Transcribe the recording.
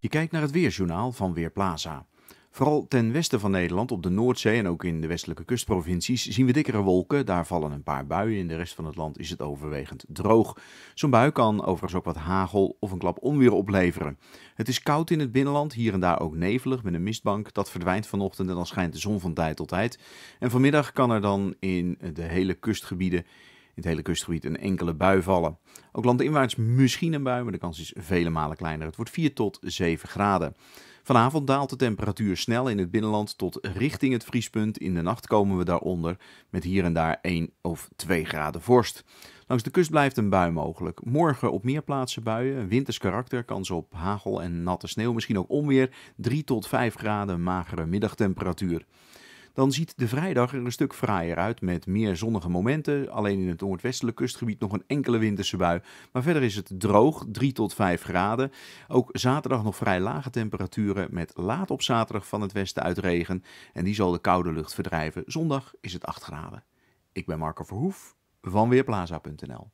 Je kijkt naar het weerjournaal van Weerplaza. Vooral ten westen van Nederland, op de Noordzee en ook in de westelijke kustprovincies, zien we dikkere wolken. Daar vallen een paar buien. In de rest van het land is het overwegend droog. Zo'n bui kan overigens ook wat hagel of een klap onweer opleveren. Het is koud in het binnenland, hier en daar ook nevelig met een mistbank. Dat verdwijnt vanochtend en dan schijnt de zon van tijd tot tijd. En vanmiddag kan er dan in de hele kustgebieden het hele kustgebied een enkele bui vallen. Ook landinwaarts misschien een bui, maar de kans is vele malen kleiner. Het wordt 4 tot 7 graden. Vanavond daalt de temperatuur snel in het binnenland tot richting het vriespunt. In de nacht komen we daaronder met hier en daar 1 of 2 graden vorst. Langs de kust blijft een bui mogelijk. Morgen op meer plaatsen buien, winters karakter, kans op hagel en natte sneeuw, misschien ook onweer. 3 tot 5 graden magere middagtemperatuur dan ziet de vrijdag er een stuk fraaier uit met meer zonnige momenten. Alleen in het noordwestelijk kustgebied nog een enkele winterse bui. Maar verder is het droog, 3 tot 5 graden. Ook zaterdag nog vrij lage temperaturen met laat op zaterdag van het westen uit regen. En die zal de koude lucht verdrijven. Zondag is het 8 graden. Ik ben Marco Verhoef van Weerplaza.nl